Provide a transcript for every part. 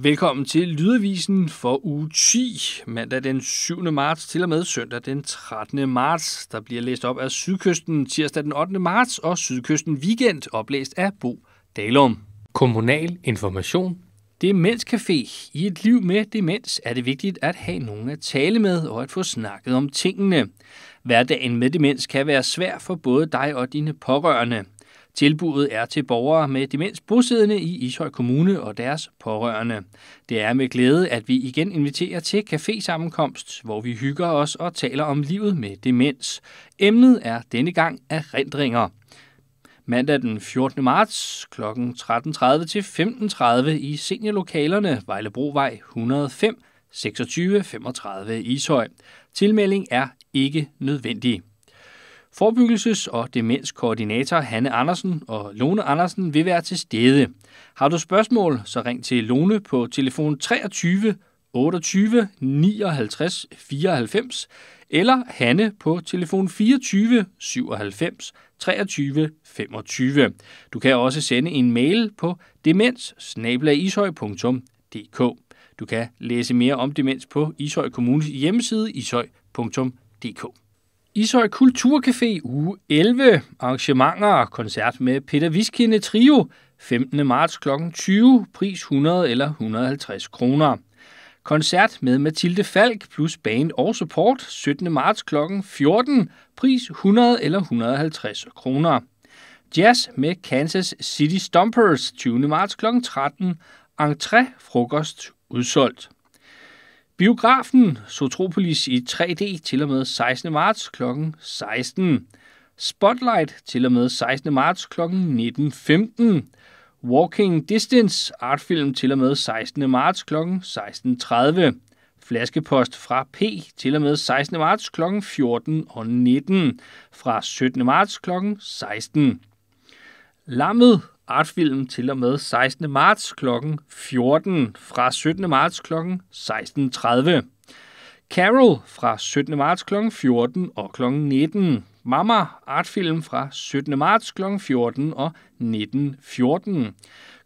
Velkommen til Lydavisen for uge 10, mandag den 7. marts til og med søndag den 13. marts. Der bliver læst op af Sydkysten tirsdag den 8. marts og Sydkysten Weekend, oplæst af Bo Dalum. Kommunal information Demenscafé. I et liv med demens er det vigtigt at have nogen at tale med og at få snakket om tingene. Hverdagen med demens kan være svær for både dig og dine pårørende – Tilbuddet er til borgere med demens bosiddende i Ishøj Kommune og deres pårørende. Det er med glæde, at vi igen inviterer til café-sammenkomst, hvor vi hygger os og taler om livet med demens. Emnet er denne gang erindringer mandag den 14. marts kl. 13.30 til 15.30 i seniorlokalerne Vejlebrovej 105 2635 Ishøj. Tilmelding er ikke nødvendig. Forebyggelses- og demenskoordinator Hanne Andersen og Lone Andersen vil være til stede. Har du spørgsmål, så ring til Lone på telefon 23 28 59 94 eller Hanne på telefon 24 97 23 25. Du kan også sende en mail på demens Du kan læse mere om demens på Ishøj Kommunes hjemmeside ishøj.dk. Ishøj Kulturcafé uge 11. Arrangementer og koncert med Peter Viskinde Trio 15. marts kl. 20, pris 100 eller 150 kroner. Koncert med Mathilde Falk plus band og support 17. marts kl. 14, pris 100 eller 150 kroner. Jazz med Kansas City Stompers 20. marts kl. 13, entré, frokost, udsolgt. Biografen Sotropolis i 3D til og med 16. marts kl. 16. Spotlight til og med 16. marts kl. 19.15. Walking Distance artfilm til og med 16. marts kl. 16.30. Flaskepost fra P til og med 16. marts kl. 14.19 Fra 17. marts kl. 16. Lammet Artfilm til og med 16. marts kl. 14 fra 17. marts kl. 16.30. Carol fra 17. marts kl. 14 og kl. 19. Mama Artfilm fra 17. marts kl. 14 og 19.14.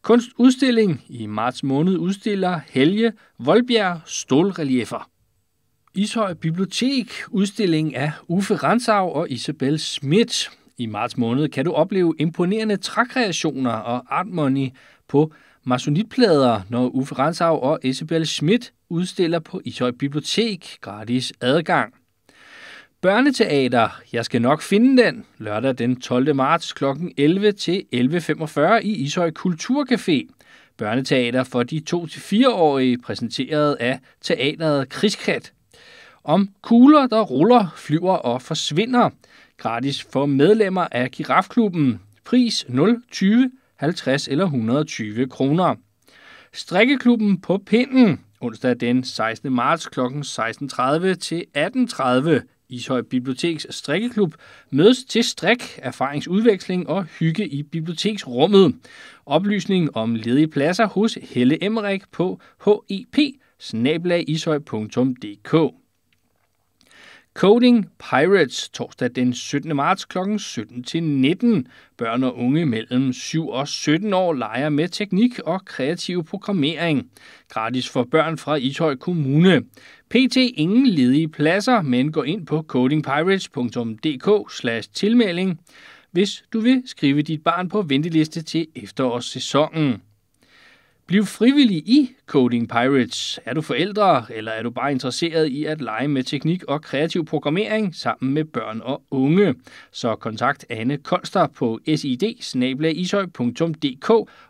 Kunstudstilling i marts måned udstiller Helge Voldbjerg stålreliefer. Ishøj Bibliotek, udstilling af Uffe Ransau og Isabel Schmidt. I marts måned kan du opleve imponerende trækreationer og art money på masonitplader, når Uffe Renshav og Isabel Schmidt udstiller på Ishøj Bibliotek gratis adgang. Børneteater. Jeg skal nok finde den. Lørdag den 12. marts kl. 11 til 11.45 i Ishøj Kulturcafé. Børneteater for de 2-4-årige, præsenteret af teateret Kriskrat. Om kugler, der ruller, flyver og forsvinder. Gratis for medlemmer af Girafklubben. Pris 0, 20, 50 eller 120 kroner. Strikkeklubben på pinden. Onsdag den 16. marts kl. 16.30 til 18.30. Ishøj Biblioteks strikkeklub mødes til strik, erfaringsudveksling og hygge i biblioteksrummet. Oplysning om ledige pladser hos Helle Emmerik på hep Coding Pirates torsdag den 17. marts kl. 17-19. Børn og unge mellem 7 og 17 år leger med teknik og kreativ programmering. Gratis for børn fra Ishøj Kommune. PT ingen ledige pladser, men gå ind på codingpirates.dk tilmelding, hvis du vil skrive dit barn på venteliste til efterårssæsonen. Bliv frivillig i Coding Pirates. Er du forældre, eller er du bare interesseret i at lege med teknik og kreativ programmering sammen med børn og unge? Så kontakt Anne Konster på sid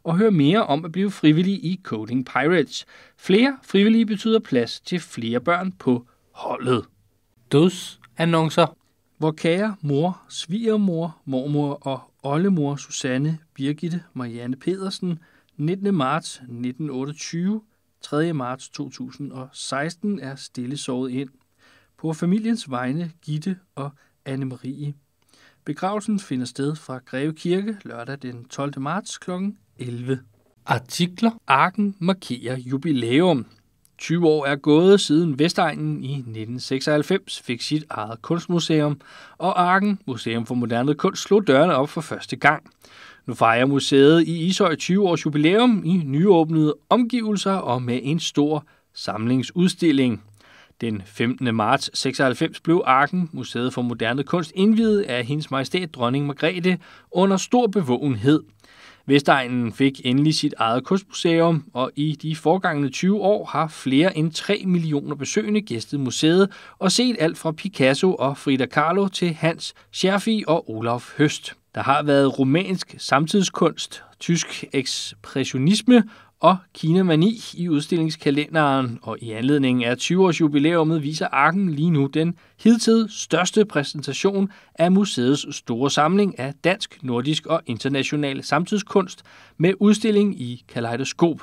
og hør mere om at blive frivillig i Coding Pirates. Flere frivillige betyder plads til flere børn på holdet. Dus annoncer. Hvor kære mor, svigermor, mormor og oldemor Susanne Birgitte Marianne Pedersen – 19. marts 1928, 3. marts 2016 er stille sovet ind. På familiens vegne Gitte og Anne-Marie. Begravelsen finder sted fra Greve Kirke lørdag den 12. marts kl. 11. Artikler. Arken markerer jubilæum. 20 år er gået siden Vestegnen i 1996 fik sit eget kunstmuseum, og Arken, Museum for Moderne Kunst, slog dørene op for første gang. Nu fejrer museet i Ishøj 20 års jubilæum i nyåbnede omgivelser og med en stor samlingsudstilling. Den 15. marts 96 blev Arken, Museet for Moderne Kunst, indvidet af hendes majestæt dronning Margrethe under stor bevågenhed. Vestegnen fik endelig sit eget kunstmuseum, og i de forgangne 20 år har flere end 3 millioner besøgende gæstet museet og set alt fra Picasso og Frida Kahlo til Hans Scherfi og Olaf Høst. Der har været romansk samtidskunst, tysk ekspressionisme og kinamani i udstillingskalenderen, og i anledning af 20-års jubilæumet viser Arken lige nu den hidtil største præsentation af museets store samling af dansk, nordisk og international samtidskunst med udstilling i Kaleidoskop.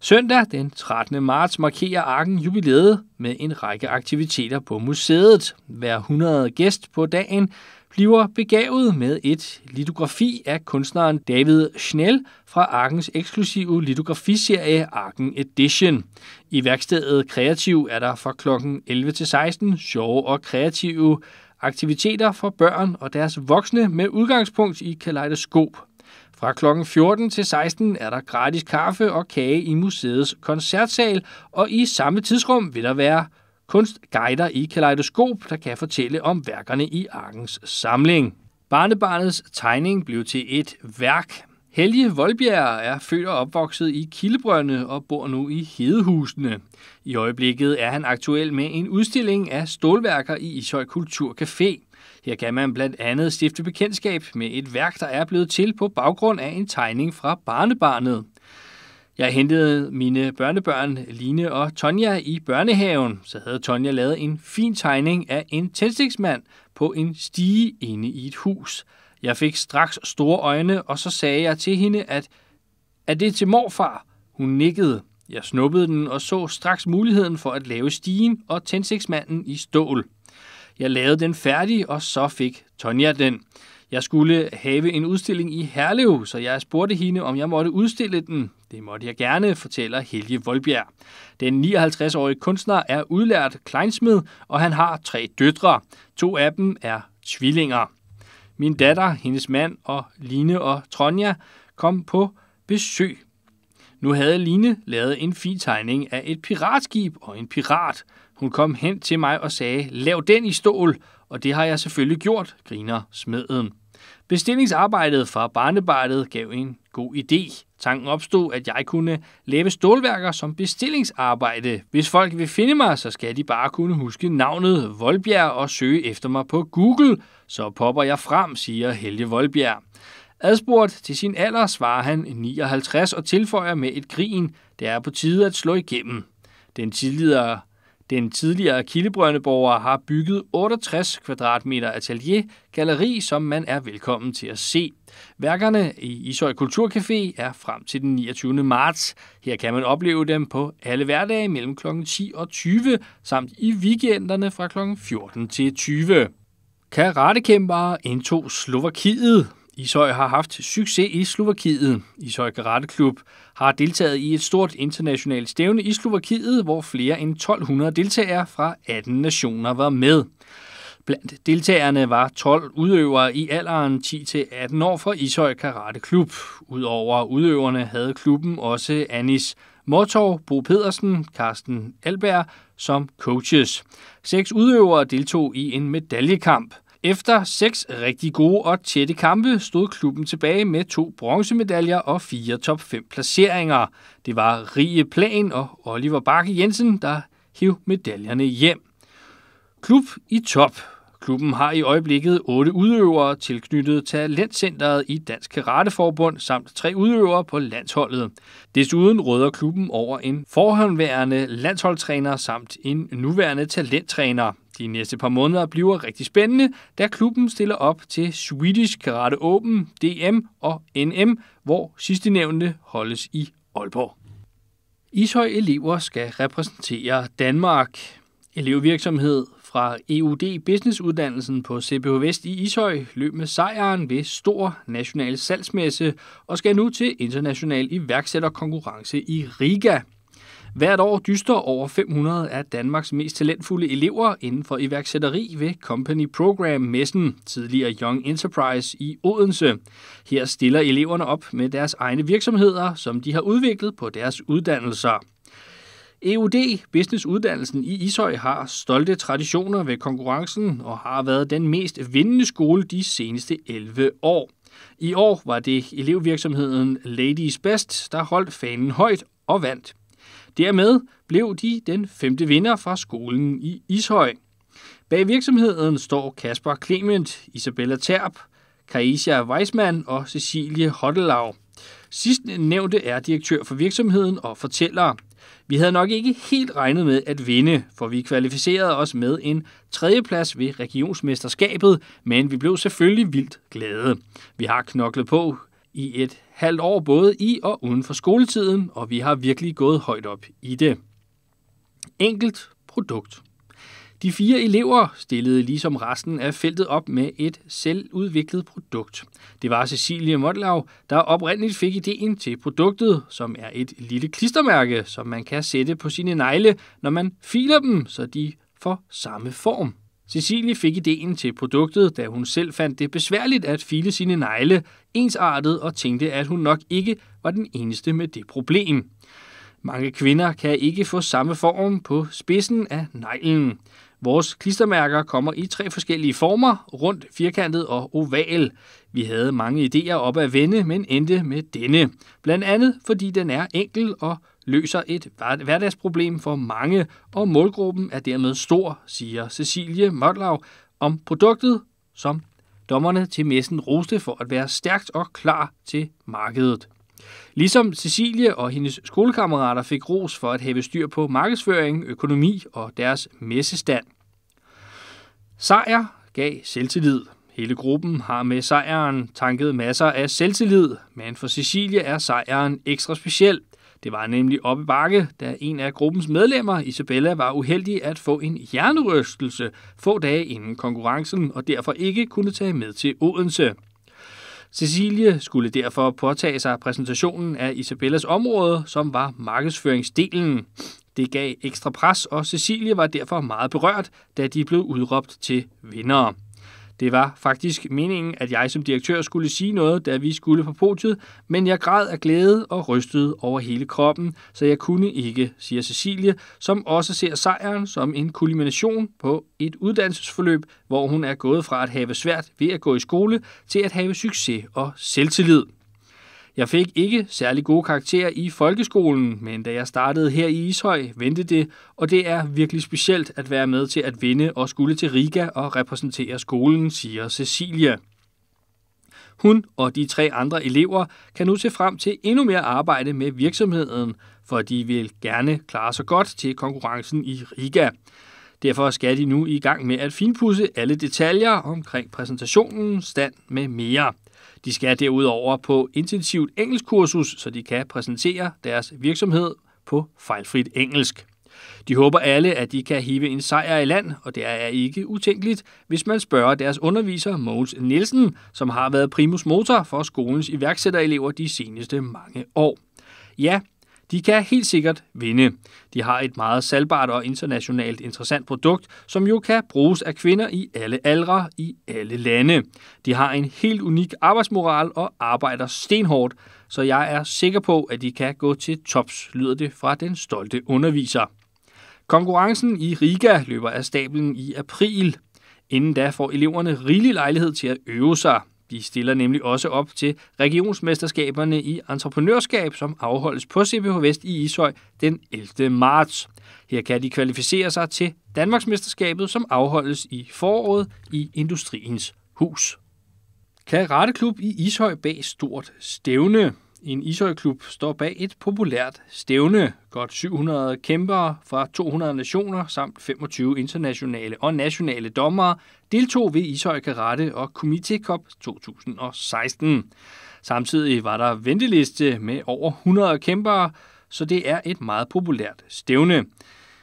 Søndag den 13. marts markerer Arken jubilæet med en række aktiviteter på museet. Hver 100 gæst på dagen bliver begavet med et litografi af kunstneren David Schnell fra Arkens eksklusive litografiserie Arken Edition. I værkstedet Kreativ er der fra kl. 11 til 16 sjove og kreative aktiviteter for børn og deres voksne med udgangspunkt i kaleidoskop. Fra kl. 14 til 16 er der gratis kaffe og kage i museets koncertsal, og i samme tidsrum vil der være kunstguider i Kaleidoskop, der kan fortælle om værkerne i Arkens samling. Barnebarnets tegning blev til et værk. Helge Voldbjerg er født og opvokset i Kildebrønde og bor nu i Hedehusene. I øjeblikket er han aktuel med en udstilling af stålværker i Ishøj Kulturcafé. Her kan man blandt andet stifte bekendtskab med et værk, der er blevet til på baggrund af en tegning fra barnebarnet. Jeg hentede mine børnebørn Line og Tonja i børnehaven. Så havde Tonja lavet en fin tegning af en tændstiksmand på en stige inde i et hus. Jeg fik straks store øjne, og så sagde jeg til hende, at er det til morfar? Hun nikkede. Jeg snuppede den og så straks muligheden for at lave stigen og tændstiksmanden i stål. Jeg lavede den færdig, og så fik Tonja den. Jeg skulle have en udstilling i Herlev, så jeg spurgte hende, om jeg måtte udstille den. Det måtte jeg gerne, fortæller Helge Voldbjerg. Den 59-årige kunstner er udlært kleinsmed, og han har tre døtre. To af dem er tvillinger. Min datter, hendes mand og Line og Tronja kom på besøg. Nu havde Line lavet en fin tegning af et piratskib og en pirat. Hun kom hen til mig og sagde, lav den i stål, og det har jeg selvfølgelig gjort, griner smeden. Bestillingsarbejdet fra barnebarnet gav en god idé. Tanken opstod, at jeg kunne lave stålværker som bestillingsarbejde. Hvis folk vil finde mig, så skal de bare kunne huske navnet Voldbjerg og søge efter mig på Google. Så popper jeg frem, siger Helge Voldbjerg. Adspurgt til sin alder svarer han 59 og tilføjer med et grin, det er på tide at slå igennem. Den tidligere den tidligere Kildebrøndeborger har bygget 68 kvadratmeter atelier, galleri, som man er velkommen til at se. Værkerne i Ishøj Kulturcafé er frem til den 29. marts. Her kan man opleve dem på alle hverdage mellem kl. 10 og 20, samt i weekenderne fra kl. 14 til 20. Karatekæmpere indtog Slovakiet. Ishøj har haft succes i Slovakiet. Ishøj Karateklub har deltaget i et stort internationalt stævne i Slovakiet, hvor flere end 1200 deltagere fra 18 nationer var med. Blandt deltagerne var 12 udøvere i alderen 10-18 år fra Ishøj Karateklub. Udover udøverne havde klubben også Anis Mortov, Bo Pedersen, Carsten Alberg som coaches. Seks udøvere deltog i en medaljekamp. Efter seks rigtig gode og tætte kampe stod klubben tilbage med to bronzemedaljer og fire top 5 placeringer. Det var Rie Plan og Oliver Bakke Jensen, der hiv medaljerne hjem. Klub i top. Klubben har i øjeblikket otte udøvere tilknyttet Talentcenteret i Dansk Karateforbund samt tre udøvere på landsholdet. Desuden råder klubben over en forhåndværende landsholdstræner samt en nuværende talenttræner – de næste par måneder bliver rigtig spændende, da klubben stiller op til Swedish Karate Open, DM og NM, hvor sidstnævnte holdes i Aalborg. Ishøj elever skal repræsentere Danmark. Elevvirksomhed fra EUD Businessuddannelsen på CBH Vest i Ishøj løb med sejren ved Stor National Salgsmesse og skal nu til International Iværksætterkonkurrence i Riga. Hvert år dyster over 500 af Danmarks mest talentfulde elever inden for iværksætteri ved Company Program Messen, tidligere Young Enterprise i Odense. Her stiller eleverne op med deres egne virksomheder, som de har udviklet på deres uddannelser. EUD, businessuddannelsen i Ishøj, har stolte traditioner ved konkurrencen og har været den mest vindende skole de seneste 11 år. I år var det elevvirksomheden Ladies Best, der holdt fanen højt og vandt. Dermed blev de den femte vinder fra skolen i Ishøj. Bag virksomheden står Kasper Clement, Isabella Terp, Kaisia Weismann og Cecilie Hottelau. Sidst nævnte er direktør for virksomheden og fortæller. Vi havde nok ikke helt regnet med at vinde, for vi kvalificerede os med en tredjeplads ved regionsmesterskabet, men vi blev selvfølgelig vildt glade. Vi har knoklet på i et halvt år, både i og uden for skoletiden, og vi har virkelig gået højt op i det. Enkelt produkt. De fire elever stillede ligesom resten af feltet op med et selvudviklet produkt. Det var Cecilie Motlau, der oprindeligt fik ideen til produktet, som er et lille klistermærke, som man kan sætte på sine negle, når man filer dem, så de får samme form. Cecilie fik ideen til produktet, da hun selv fandt det besværligt at file sine negle ensartet og tænkte, at hun nok ikke var den eneste med det problem. Mange kvinder kan ikke få samme form på spidsen af neglen. Vores klistermærker kommer i tre forskellige former, rundt, firkantet og oval. Vi havde mange idéer op at vende, men endte med denne. Blandt andet fordi den er enkel og løser et hverdagsproblem for mange, og målgruppen er dermed stor, siger Cecilie Møtlau om produktet, som dommerne til messen roste for at være stærkt og klar til markedet. Ligesom Cecilie og hendes skolekammerater fik ros for at have styr på markedsføring, økonomi og deres messestand. Sejr gav selvtillid. Hele gruppen har med sejren tanket masser af selvtillid, men for Cecilie er sejren ekstra speciel – det var nemlig oppe bakke, da en af gruppens medlemmer, Isabella, var uheldig at få en hjernerystelse få dage inden konkurrencen, og derfor ikke kunne tage med til Odense. Cecilie skulle derfor påtage sig præsentationen af Isabellas område, som var markedsføringsdelen. Det gav ekstra pres, og Cecilie var derfor meget berørt, da de blev udråbt til vindere. Det var faktisk meningen, at jeg som direktør skulle sige noget, da vi skulle på podiet, men jeg græd af glæde og rystede over hele kroppen, så jeg kunne ikke, siger Cecilie, som også ser sejren som en kulmination på et uddannelsesforløb, hvor hun er gået fra at have svært ved at gå i skole til at have succes og selvtillid. Jeg fik ikke særlig gode karakterer i folkeskolen, men da jeg startede her i Ishøj, vendte det, og det er virkelig specielt at være med til at vinde og skulle til Riga og repræsentere skolen, siger Cecilia. Hun og de tre andre elever kan nu se frem til endnu mere arbejde med virksomheden, for de vil gerne klare sig godt til konkurrencen i Riga. Derfor skal de nu i gang med at finpudse alle detaljer omkring præsentationen, stand med mere. De skal derudover på intensivt engelskkursus, så de kan præsentere deres virksomhed på fejlfrit engelsk. De håber alle, at de kan hive en sejr i land, og det er ikke utænkeligt, hvis man spørger deres underviser Måns Nielsen, som har været primus motor for skolens iværksætterelever de seneste mange år. Ja, de kan helt sikkert vinde. De har et meget salgbart og internationalt interessant produkt, som jo kan bruges af kvinder i alle aldre, i alle lande. De har en helt unik arbejdsmoral og arbejder stenhårdt, så jeg er sikker på, at de kan gå til tops, lyder det fra den stolte underviser. Konkurrencen i Riga løber af stablen i april. Inden da får eleverne rigelig lejlighed til at øve sig. De stiller nemlig også op til regionsmesterskaberne i entreprenørskab, som afholdes på CPH Vest i Ishøj den 11. marts. Her kan de kvalificere sig til Danmarksmesterskabet, som afholdes i foråret i Industriens Hus. Karateklub i Ishøj bag stort stævne en ishøjklub står bag et populært stævne. Godt 700 kæmpere fra 200 nationer samt 25 internationale og nationale dommere deltog ved Ishøj Karate og Komite Cup 2016. Samtidig var der venteliste med over 100 kæmpere, så det er et meget populært stævne.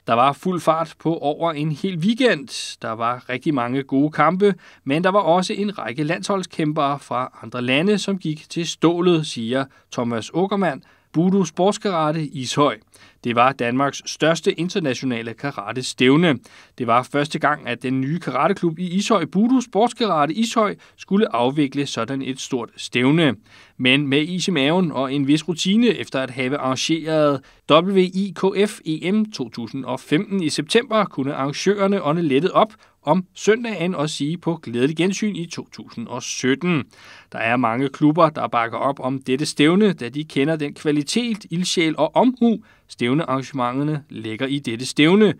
Der var fuld fart på over en hel weekend. Der var rigtig mange gode kampe, men der var også en række landsholdskæmpere fra andre lande, som gik til stålet, siger Thomas Åkermann, Budo Sportskarate Ishøj. Det var Danmarks største internationale karate-stævne. Det var første gang, at den nye karateklub i Ishøj, Budo Sportskarate Ishøj, skulle afvikle sådan et stort stævne. Men med is i maven og en vis rutine efter at have arrangeret WIKF EM 2015 i september, kunne arrangørerne ånde lettet op om søndagen og sige på glædelig gensyn i 2017. Der er mange klubber, der bakker op om dette stævne, da de kender den kvalitet, ildsjæl og omhu, stævnearrangementerne lægger i dette stævne.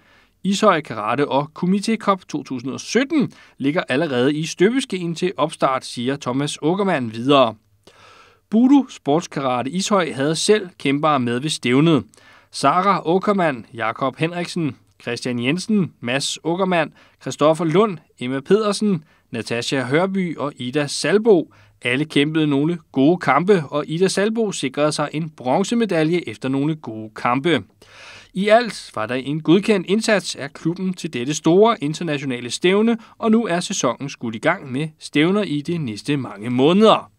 Ishøj Karate og Komite Cup 2017 ligger allerede i støbeskeen til opstart, siger Thomas Åkermann videre. Budu Karate Ishøj havde selv kæmpere med ved stævnet. Sara Åkermann, Jakob Henriksen, Christian Jensen, Mads Ukkermann, Christoffer Lund, Emma Pedersen, Natasha Hørby og Ida Salbo. Alle kæmpede nogle gode kampe, og Ida Salbo sikrede sig en bronzemedalje efter nogle gode kampe. I alt var der en godkendt indsats af klubben til dette store internationale stævne, og nu er sæsonen skudt i gang med stævner i de næste mange måneder.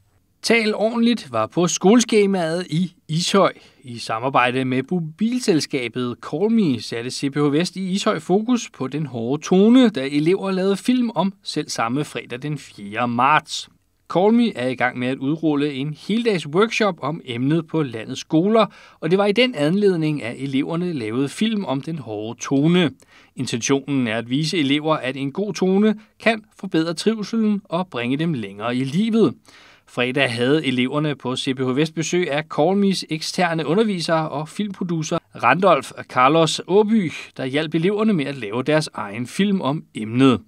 Tal ordentligt var på skoleskemaet i Ishøj. I samarbejde med mobilselskabet CallMe satte CPH Vest i Ishøj fokus på den hårde tone, da elever lavede film om selv samme fredag den 4. marts. CallMe er i gang med at udrulle en heldags workshop om emnet på landets skoler, og det var i den anledning, at eleverne lavede film om den hårde tone. Intentionen er at vise elever, at en god tone kan forbedre trivselen og bringe dem længere i livet. Fredag havde eleverne på CPH Vest besøg af Kormis eksterne underviser og filmproducer Randolf Carlos Åby, der hjalp eleverne med at lave deres egen film om emnet.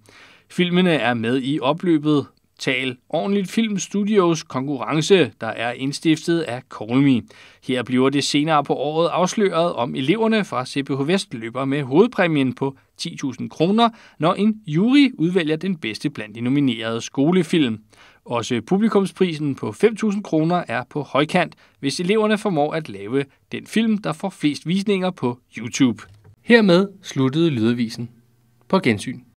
Filmene er med i opløbet Tal Ordentligt Film Studios konkurrence, der er indstiftet af Kolmi. Her bliver det senere på året afsløret, om eleverne fra CPH Vest løber med hovedpræmien på 10.000 kroner, når en jury udvælger den bedste blandt de nominerede skolefilm. Også publikumsprisen på 5.000 kroner er på højkant, hvis eleverne formår at lave den film, der får flest visninger på YouTube. Hermed sluttede Lydavisen. På gensyn.